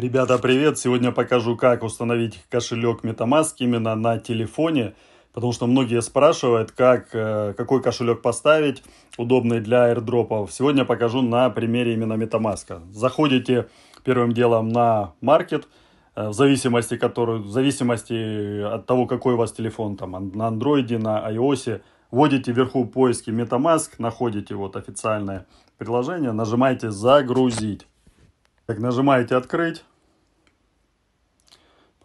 Ребята, привет! Сегодня покажу, как установить кошелек MetaMask именно на телефоне, потому что многие спрашивают, как, э, какой кошелек поставить, удобный для airdropов. Сегодня покажу на примере именно MetaMask. Заходите первым делом на маркет, э, в зависимости, который, в зависимости от того, какой у вас телефон, там, на Android, на iOS, вводите вверху поиски MetaMask, находите вот официальное приложение, нажимаете «Загрузить». Так, нажимаете «Открыть».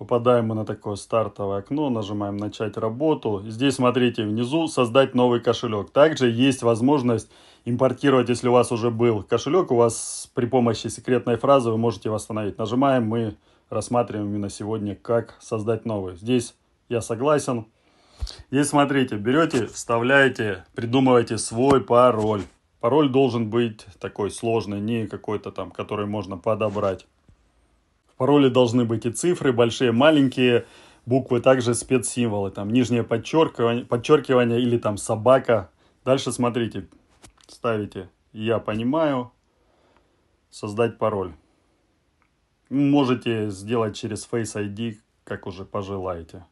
Попадаем мы на такое стартовое окно, нажимаем «Начать работу». Здесь, смотрите, внизу «Создать новый кошелек». Также есть возможность импортировать, если у вас уже был кошелек, у вас при помощи секретной фразы вы можете восстановить. Нажимаем, мы рассматриваем именно сегодня, как создать новый. Здесь «Я согласен». Здесь, смотрите, берете, вставляете, придумываете свой пароль. Пароль должен быть такой сложный, не какой-то там, который можно подобрать. Пароли должны быть и цифры, большие, маленькие, буквы, также спецсимволы, там нижнее подчеркивание, подчеркивание или там собака. Дальше смотрите, ставите «Я понимаю», «Создать пароль». Можете сделать через Face ID, как уже пожелаете.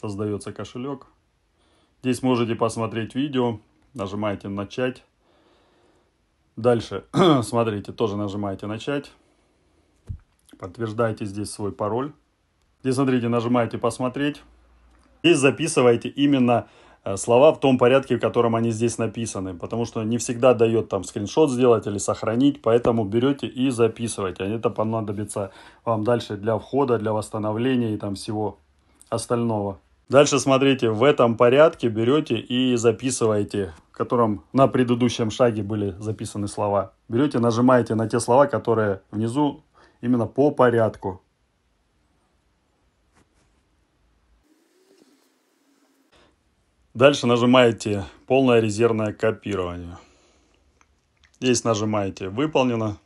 Создается кошелек. Здесь можете посмотреть видео, нажимаете «Начать». Дальше, смотрите, тоже нажимаете «Начать». Подтверждаете здесь свой пароль. Здесь, смотрите, нажимаете «Посмотреть». И записываете именно э, слова в том порядке, в котором они здесь написаны. Потому что не всегда дает там скриншот сделать или сохранить. Поэтому берете и записываете. А это понадобится вам дальше для входа, для восстановления и там всего остального. Дальше смотрите, в этом порядке берете и записываете, в котором на предыдущем шаге были записаны слова. Берете, нажимаете на те слова, которые внизу именно по порядку. Дальше нажимаете полное резервное копирование. Здесь нажимаете «Выполнено».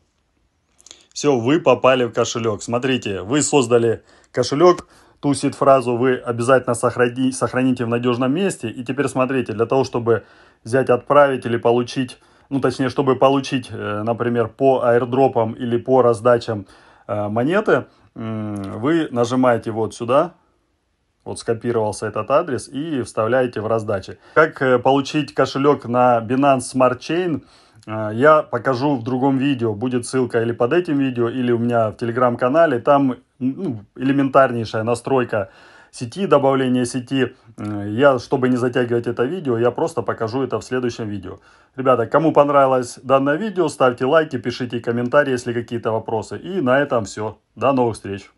Все, вы попали в кошелек. Смотрите, вы создали кошелек, ту сид-фразу вы обязательно сохрани, сохраните в надежном месте. И теперь смотрите, для того, чтобы взять, отправить или получить, ну точнее, чтобы получить, э, например, по аирдропам или по раздачам э, монеты, вы нажимаете вот сюда, вот скопировался этот адрес и вставляете в раздачи. Как э, получить кошелек на Binance Smart Chain – а, я покажу в другом видео, будет ссылка или под этим видео, или у меня в телеграм-канале. Там ну, элементарнейшая настройка сети, добавление сети. Э, я, чтобы не затягивать это видео, я просто покажу это в следующем видео. Ребята, кому понравилось данное видео, ставьте лайки, пишите комментарии, если какие-то вопросы. И на этом все. До новых встреч!